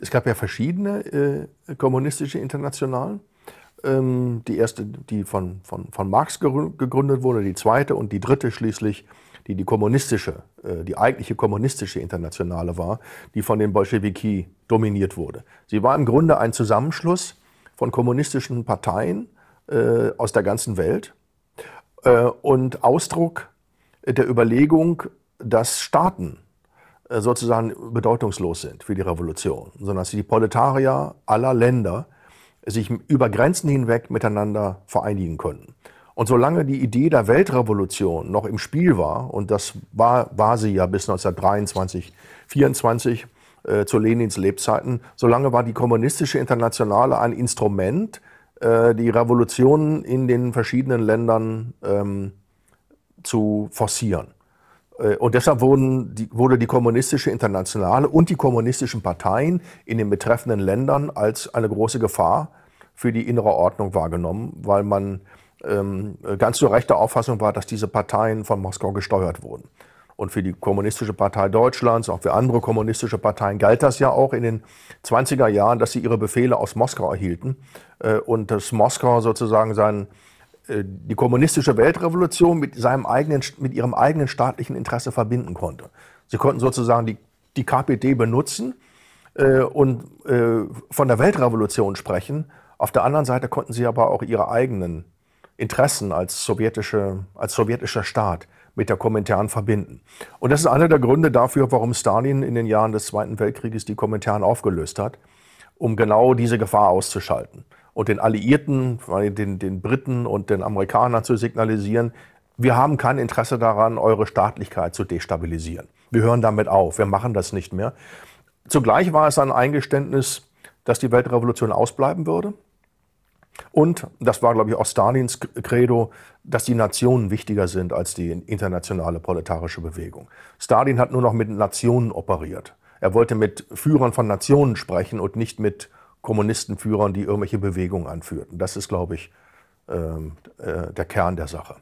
Es gab ja verschiedene äh, kommunistische Internationalen. Ähm, die erste, die von, von, von Marx gegründet wurde, die zweite und die dritte schließlich, die die kommunistische, äh, die eigentliche kommunistische Internationale war, die von den Bolschewiki dominiert wurde. Sie war im Grunde ein Zusammenschluss von kommunistischen Parteien äh, aus der ganzen Welt äh, und Ausdruck der Überlegung, dass Staaten äh, sozusagen bedeutungslos sind für die Revolution, sondern dass die Proletarier aller Länder sich über Grenzen hinweg miteinander vereinigen konnten. Und solange die Idee der Weltrevolution noch im Spiel war, und das war, war sie ja bis 1923, 24 äh, zu Lenins Lebzeiten, solange war die kommunistische Internationale ein Instrument, äh, die Revolutionen in den verschiedenen Ländern ähm, zu forcieren. Äh, und deshalb wurden die, wurde die kommunistische Internationale und die kommunistischen Parteien in den betreffenden Ländern als eine große Gefahr für die innere Ordnung wahrgenommen, weil man ähm, ganz zu Recht der Auffassung war, dass diese Parteien von Moskau gesteuert wurden. Und für die Kommunistische Partei Deutschlands, auch für andere kommunistische Parteien galt das ja auch in den 20er Jahren, dass sie ihre Befehle aus Moskau erhielten äh, und dass Moskau sozusagen seinen äh, die kommunistische Weltrevolution mit, seinem eigenen, mit ihrem eigenen staatlichen Interesse verbinden konnte. Sie konnten sozusagen die, die KPD benutzen äh, und äh, von der Weltrevolution sprechen. Auf der anderen Seite konnten sie aber auch ihre eigenen Interessen als, sowjetische, als sowjetischer Staat mit der Kommentaren verbinden. Und das ist einer der Gründe dafür, warum Stalin in den Jahren des Zweiten Weltkrieges die Kommentaren aufgelöst hat, um genau diese Gefahr auszuschalten und den Alliierten, den, den Briten und den Amerikanern zu signalisieren, wir haben kein Interesse daran, eure Staatlichkeit zu destabilisieren. Wir hören damit auf, wir machen das nicht mehr. Zugleich war es ein Eingeständnis, dass die Weltrevolution ausbleiben würde. Und, das war, glaube ich, auch Stalins Credo, dass die Nationen wichtiger sind als die internationale proletarische Bewegung. Stalin hat nur noch mit Nationen operiert. Er wollte mit Führern von Nationen sprechen und nicht mit Kommunistenführern, die irgendwelche Bewegungen anführten. Das ist, glaube ich, ähm, äh, der Kern der Sache.